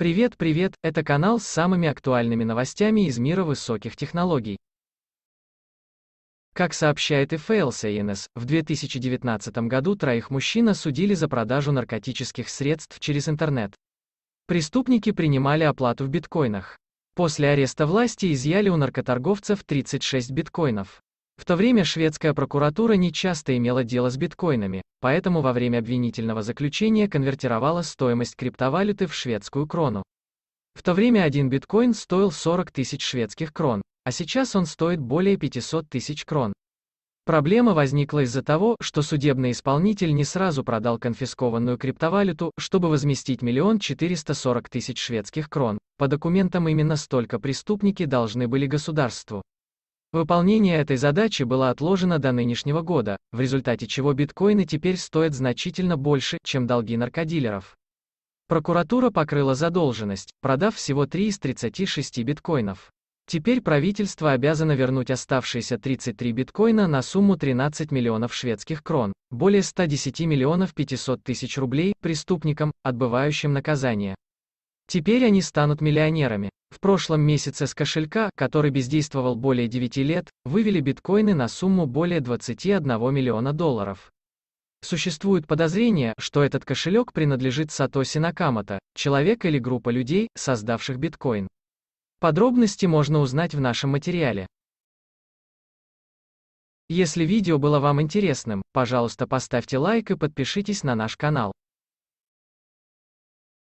Привет, привет, это канал с самыми актуальными новостями из мира высоких технологий. Как сообщает EFLCNS, в 2019 году троих мужчин осудили за продажу наркотических средств через интернет. Преступники принимали оплату в биткоинах. После ареста власти изъяли у наркоторговцев 36 биткоинов. В то время шведская прокуратура не часто имела дело с биткоинами, поэтому во время обвинительного заключения конвертировала стоимость криптовалюты в шведскую крону. В то время один биткоин стоил 40 тысяч шведских крон, а сейчас он стоит более 500 тысяч крон. Проблема возникла из-за того, что судебный исполнитель не сразу продал конфискованную криптовалюту, чтобы возместить миллион четыреста сорок тысяч шведских крон. По документам именно столько преступники должны были государству. Выполнение этой задачи было отложено до нынешнего года, в результате чего биткоины теперь стоят значительно больше, чем долги наркодилеров. Прокуратура покрыла задолженность, продав всего 3 из 36 биткоинов. Теперь правительство обязано вернуть оставшиеся 33 биткоина на сумму 13 миллионов шведских крон, более 110 миллионов 500 тысяч рублей, преступникам, отбывающим наказание. Теперь они станут миллионерами. В прошлом месяце с кошелька, который бездействовал более 9 лет, вывели биткоины на сумму более 21 миллиона долларов. Существует подозрение, что этот кошелек принадлежит Сатоси Накамото, человек или группа людей, создавших биткоин. Подробности можно узнать в нашем материале. Если видео было вам интересным, пожалуйста поставьте лайк и подпишитесь на наш канал.